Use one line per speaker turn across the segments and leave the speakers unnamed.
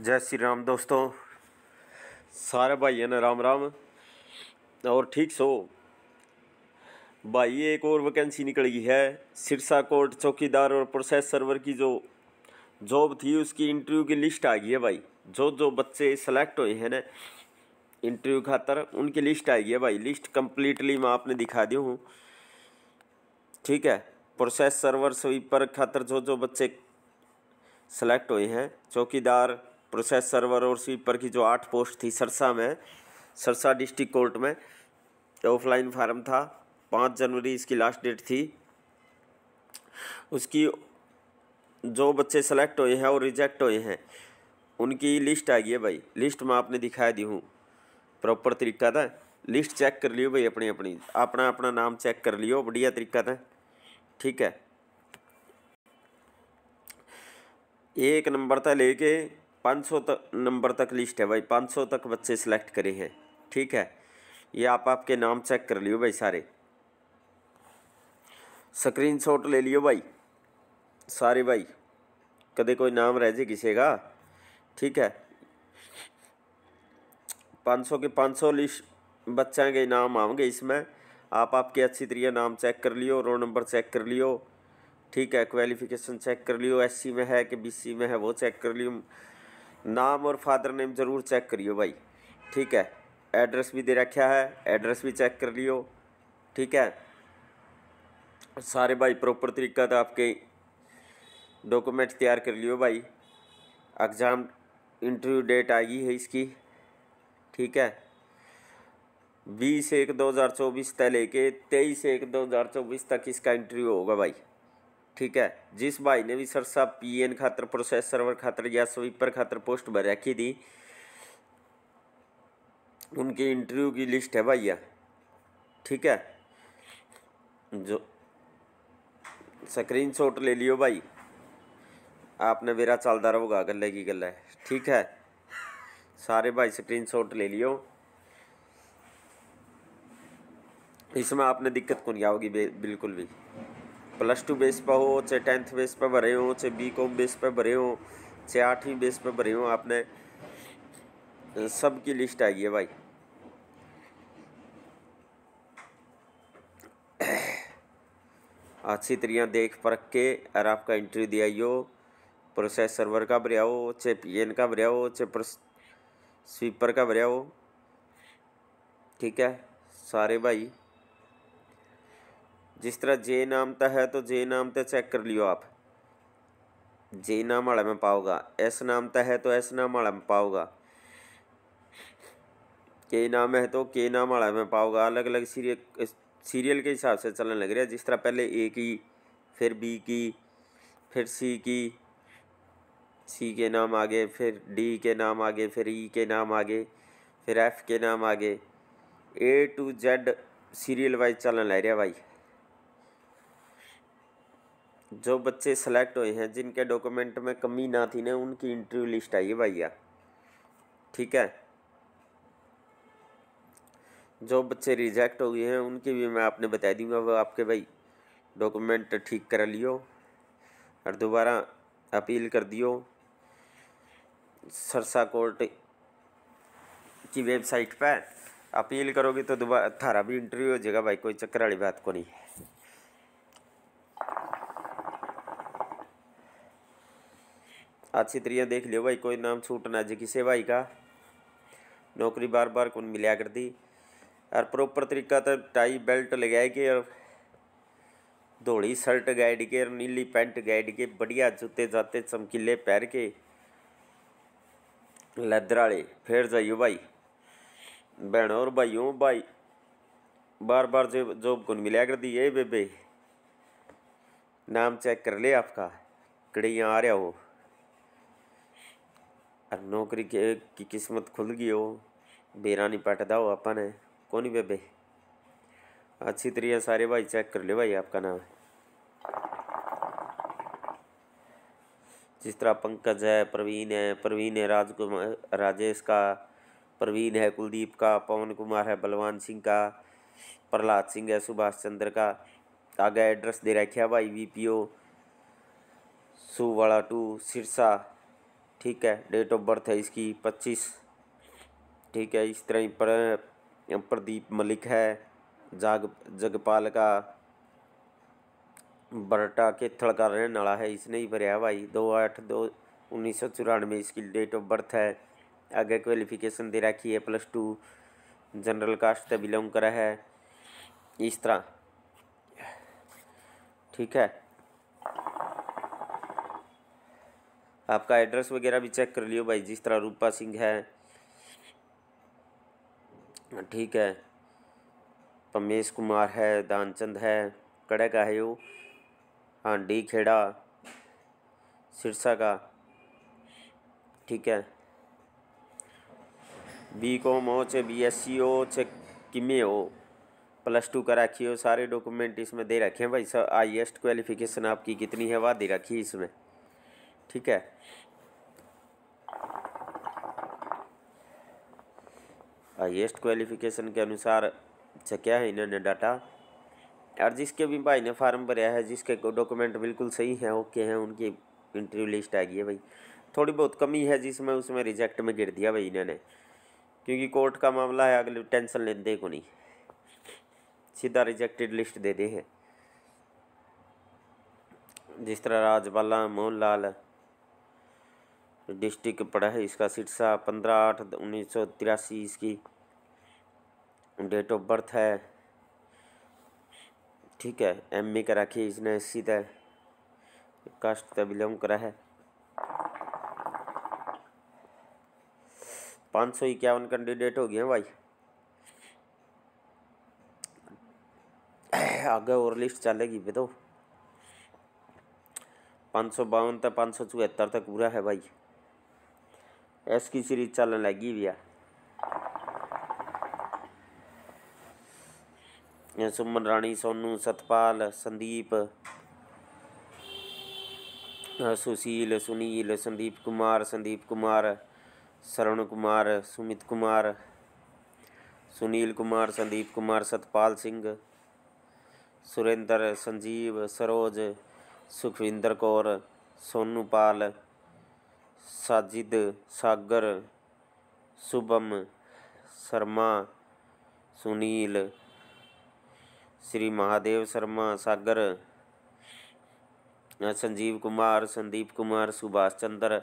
जय श्री राम दोस्तों सारे भाइयों ने राम राम और ठीक सो भाई एक और वैकेंसी निकल गई है सिरसा कोर्ट चौकीदार और प्रोसेस सर्वर की जो जॉब थी उसकी इंटरव्यू की लिस्ट आ गई है भाई जो जो बच्चे सेलेक्ट हुए हैं ना इंटरव्यू खातर उनकी लिस्ट आ गई है भाई लिस्ट कम्प्लीटली मैं आपने दिखा दी हूँ ठीक है प्रोसेस सर्वर स्वीपर खातर जो जो बच्चे सेलेक्ट हुए हैं चौकीदार प्रोसेस सर्वर और स्वीपर की जो आठ पोस्ट थी सरसा में सरसा डिस्ट्रिक्ट कोर्ट में ऑफलाइन फार्म था पाँच जनवरी इसकी लास्ट डेट थी उसकी जो बच्चे सेलेक्ट हुए हैं और रिजेक्ट हुए हैं उनकी लिस्ट आ गई है भाई लिस्ट मैं आपने दिखा दी हूँ प्रॉपर तरीका था लिस्ट चेक कर लियो भाई अपनी अपनी अपना अपना नाम चेक कर लियो बढ़िया तरीका था ठीक है एक नंबर था लेके सौ तक नंबर तक लिस्ट है भाई पाँच सौ तक बच्चे सेलेक्ट करे हैं ठीक है ये आप आपके नाम चेक कर लियो भाई सारे शॉट ले लियो भाई सारे भाई कदे कोई नाम रह जाए किसी का ठीक है 500 के 500 लिस्ट बच्चा के नाम आओगे इसमें आप आपके अच्छी तरीके नाम चेक कर लियो रोल नंबर चेक कर लियो ठीक है क्वालिफिकेशन चेक कर लियो एससी में है कि बीसी में है वो चेक कर लियो नाम और फादर नेम ज़रूर चेक करियो भाई ठीक है एड्रेस भी दे रखा है एड्रेस भी चेक कर लियो ठीक है सारे भाई प्रॉपर तरीका तो आपके डॉक्यूमेंट तैयार कर लियो भाई एग्ज़ाम इंटरव्यू डेट आ गई है इसकी ठीक है बीस एक दो हज़ार चौबीस तक लेके तेईस एक दो हज़ार चौबीस तक इसका इंटरव्यू होगा भाई ठीक है जिस भाई ने भी सरसा एन खातर प्रोसेस सर्वर खातर या स्वीपर खातर पोस्ट भर रखी थी उनके इंटरव्यू की लिस्ट है भैया ठीक है जो स्क्रीनशॉट ले लियो भाई आपने मेरा चलता रहूगा गले की गले ठीक है सारे भाई स्क्रीनशॉट ले लियो इसमें आपने दिक्कत को नहीं आओगी बिल्कुल भी प्लस टू बेस पर हो चाहे टेंथ बेस पर भरे हो चाहे बी कॉम बेस पर भरे हो चाहे आठवीं बेस पर भरे हो आपने सब की लिस्ट आई है भाई अच्छी तरह देख परख के और आपका इंटरव्यू दिया हो प्रोसेस सर्वर का भरिया हो चाहे पी एन का भरिया हो चाहे स्वीपर का भरिया हो ठीक है सारे भाई जिस तरह जे नाम का है तो जे नाम तो चेक कर लियो आप जे नाम वाला में पाओगा एस नाम का है तो एस नाम वाला में पाओगा के नाम है तो के नाम वाला में पाओगा अलग अलग सीरियल सीरियल के हिसाब से चलने लग रहा है जिस तरह पहले ए की फिर बी की फिर सी की सी के नाम आगे फिर डी के नाम आगे फिर ई के नाम आगे फिर एफ के नाम आगे A to Z serial wise चलन लग रहा भाई जो बच्चे सेलेक्ट हुए हैं जिनके डॉक्यूमेंट में कमी ना थी ना उनकी इंटरव्यू लिस्ट आई है भैया ठीक है जो बच्चे रिजेक्ट हो गए हैं उनकी भी मैं आपने बता दूंगा वो आपके भाई डॉक्यूमेंट ठीक करा लियो और दोबारा अपील कर दियो सरसा कोर्ट की वेबसाइट पर अपील करोगे तो दोबारा थारा भी इंटरव्यू हो जाएगा भाई कोई चक्कर वाली बात को नहीं है अच्छी तरह देख लियो भाई कोई नाम छूट ना जी किसी भाई का नौकरी बार बार कौन मिलया कर दी और प्रॉपर तरीका तो टाई बेल्ट लगाए के और धोली शर्ट गाइड के और नीली पैंट गाइड के बढ़िया जूते जाते चमकीले पैर के आए फिर जाइयो भाई बहनों और भाइयों भाई बार बार जो जो कौन मिलया कर दी ये बेबे नाम चेक कर ले आपका कड़ियाँ आ रहा हो और नौकरी के की किस्मत खुल गई हो बेरानी पटदा हो अपन है कौन बेबे अच्छी तरीके सारे भाई चेक कर ले भाई आपका नाम जिस तरह पंकज है प्रवीण है प्रवीण है राजकुमार राजेश का प्रवीण है कुलदीप का पवन कुमार है बलवान सिंह का प्रहलाद सिंह है सुभाष चंद्र का आगे एड्रेस दे रखे भाई VPO P O Suwada to Sirsa ठीक है डेट ऑफ बर्थ है इसकी पच्चीस ठीक है इस तरह ही पर प्रदीप मलिक है जाग जगपाल का बरटा के थड़ का रहने वाला है इसने ही भरया भाई दो आठ दो उन्नीस सौ चौरानवे इसकी डेट ऑफ बर्थ है आगे क्वालिफिकेशन दे रखी है प्लस टू जनरल कास्ट से बिलोंग करा है इस तरह ठीक है आपका एड्रेस वगैरह भी चेक कर लियो भाई जिस तरह रूपा सिंह है हाँ, ठीक है पमेश कुमार है दानचंद है कड़े का है वो हाँ डी खेड़ा सिरसा का ठीक है बी कॉम हो चाहे बी एस सी हो चाहे किमे हो प्लस टू का रखी हो सारे डॉक्यूमेंट इसमें दे रखे हैं भाई सब हाइएस्ट क्वालिफिकेशन आपकी कितनी है वह दे रखी है इसमें ठीक है हाइएस्ट क्वालिफिकेशन के अनुसार चक्या है इन्होंने डाटा और जिसके भी भाई ने फार्म भरया है जिसके डॉक्यूमेंट बिल्कुल सही है ओके हैं उनकी इंटरव्यू लिस्ट आ गई है भाई थोड़ी बहुत कमी है जिसमें उसमें रिजेक्ट में गिर दिया भाई इन्होंने क्योंकि कोर्ट का मामला है अगले टेंशन लेते को नहीं सीधा रिजेक्टेड लिस्ट दे दे हैं जिस तरह राजबाला मोहन लाल डिस्ट्रिक्ट पड़ा है इसका सिरसा पंद्रह आठ उन्नीस सौ तिरासी इसकी डेट ऑफ बर्थ है ठीक है एम ए करा रखी इसने सीधा कास्ट का बिलोंग करा है पाँच सौ इक्यावन कैंडिडेट हो गए हैं भाई आगे और लिस्ट चलेगी बताओ तो। पाँच सौ बावन तक पाँच सौ चौहत्तर तक पूरा है भाई एस की सीरीज चलन लगी भी है सुमन राणी सोनू सतपाल संदीप सुशील सुनील संदीप कुमार संदीप कुमार सरवण कुमार सुमित कुमार सुनील कुमार संदीप कुमार सतपाल सिंह सुरेंद्र संजीव सरोज सुखविंदर कौर सोनू पाल साजिद सागर शुभम शर्मा सुनील श्री महादेव शर्मा सागर संजीव कुमार संदीप कुमार सुभाष चंद्र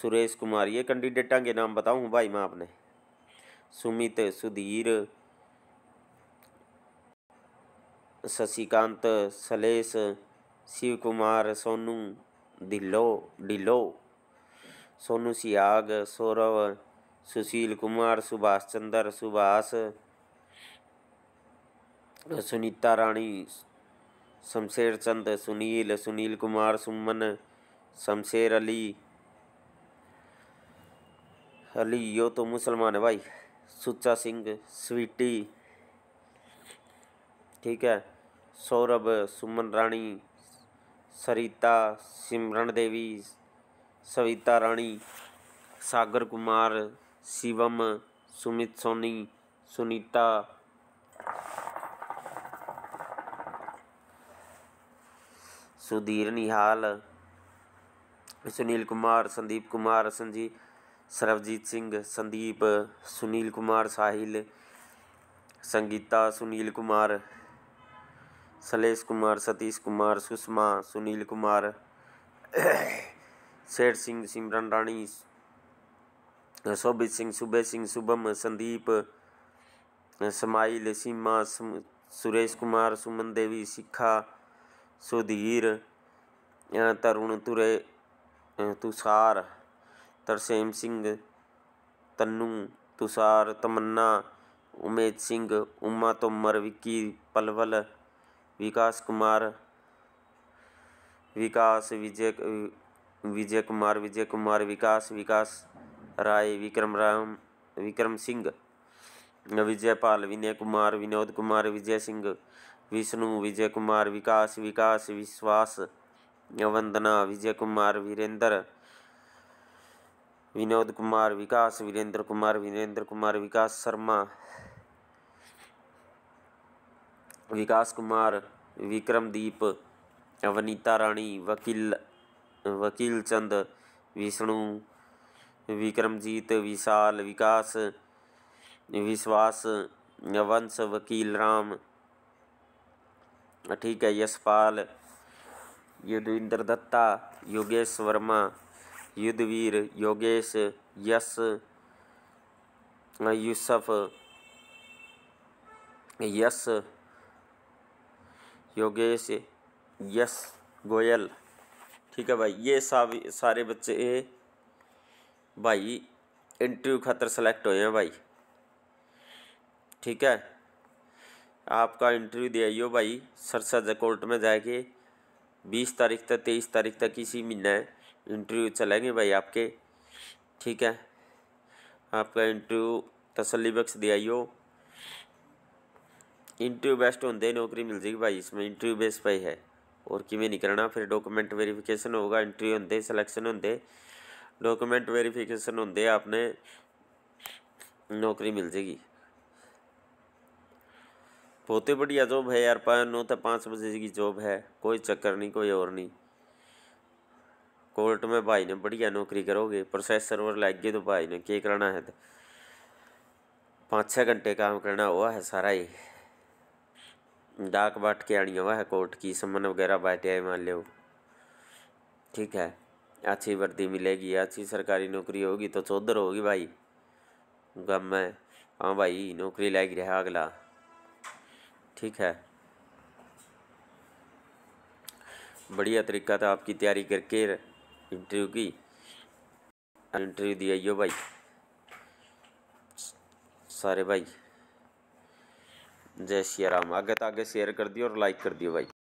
सुरेश कुमार ये कैंडिडेटा के नाम बताऊँ भाई मैं आपने सुमित सुधीर शशिकांत सलेश शिव कुमार सोनू ढिलो ढिलो सोनू सियाग सौरव सुशील कुमार सुभाष चंद्र सुभाष सुनीता रानी शमशेर चंद सुनील सुनील कुमार सुमन शमशेर अली अली यो तो मुसलमान है भाई सुच्चा सिंह स्वीटी ठीक है सौरभ सुमन रानी सरिता सिमरन देवी सविता राणी सागर कुमार शिवम सुमित सोनी सुनीता सुधीर निहाल सुनील कुमार संदीप कुमार संजीव सरवजीत सिंह संदीप सुनील कुमार साहिल संगीता सुनील कुमार सलेश कुमार सतीश कुमार सुषमा सुनील कुमार शेर सिंह सिमरन राणी शोभित सिंह सुबह सिंह शुभम संदीप समाइल सीमा सुरेश कुमार सुमन देवी शिखा सुधीर तरुण तुरे तुषार तरसेम सिंह तन्नू तुषार तमन्ना उमेद सिंह उमा तोमर विक्की पलवल विकास कुमार विकास विजय विजय कुमार विजय कुमार विकास विकास राय विक्रम राम विक्रम सिंह विजयपाल विनय कुमार विनोद कुमार विजय सिंह विष्णु विजय कुमार विकास विकास विश्वास वंदना विजय कुमार वीरेंद्र विनोद कुमार विकास वीरेंद्र कुमार वीरेंद्र कुमार विकास शर्मा विकास कुमार विक्रमदीप अवनीता रानी वकील वकील चंद विष्णु विक्रमजीत विशाल विकास विश्वास वंश वकील राम ठीक है यशपाल युद्धविंदर दत्ता योगेश वर्मा युद्धवीर योगेश यश यूसफ यश योगेश यश गोयल ठीक है भाई ये सब सारे बच्चे ये भाई इंटरव्यू खातर सेलेक्ट हुए हैं भाई ठीक है आपका इंटरव्यू दिया भाई सरसा जकोर्ट में जाके बीस तारीख तक तेईस तारीख तक इसी महीना इंटरव्यू चलेंगे भाई आपके ठीक है आपका इंटरव्यू तसली बख्श हो इंटरव्यू बेस्ट होंगे नौकरी मिल जाएगी भाई इसमें इंटरव्यू बेस पर है और नहीं करना फिर डॉकूमेंट वेरीफिकेशन होगा एंट्री होंगे सिलेक्शन होंगे डॉकूमेंट वेरीफिकेशन होंगे आपने नौकरी मिल जाएगी बहुत ही बढ़िया जॉब है यार पाँच नौ तो पाँच बजे की जॉब है कोई चक्कर नहीं कोई और नहीं कोर्ट में भाई ने बढ़िया नौकरी करोगे प्रोसेस सर्वर लग गए तो भाई ने क्या करना है तो पाँच छः घंटे काम करना हुआ है सारा ही डाक बाट के आनी वह है कोर्ट की समन वगैरह बांटे मान लो ठीक है अच्छी वर्दी मिलेगी अच्छी सरकारी नौकरी होगी तो चौधर होगी भाई गम में हाँ भाई नौकरी लग रहा अगला ठीक है बढ़िया तरीका था आपकी तैयारी करके इंटरव्यू की इंटरव्यू दिया भाई सारे भाई जय सिया राम आगे तो आगे शेयर कर दियो और लाइक कर दियो भाई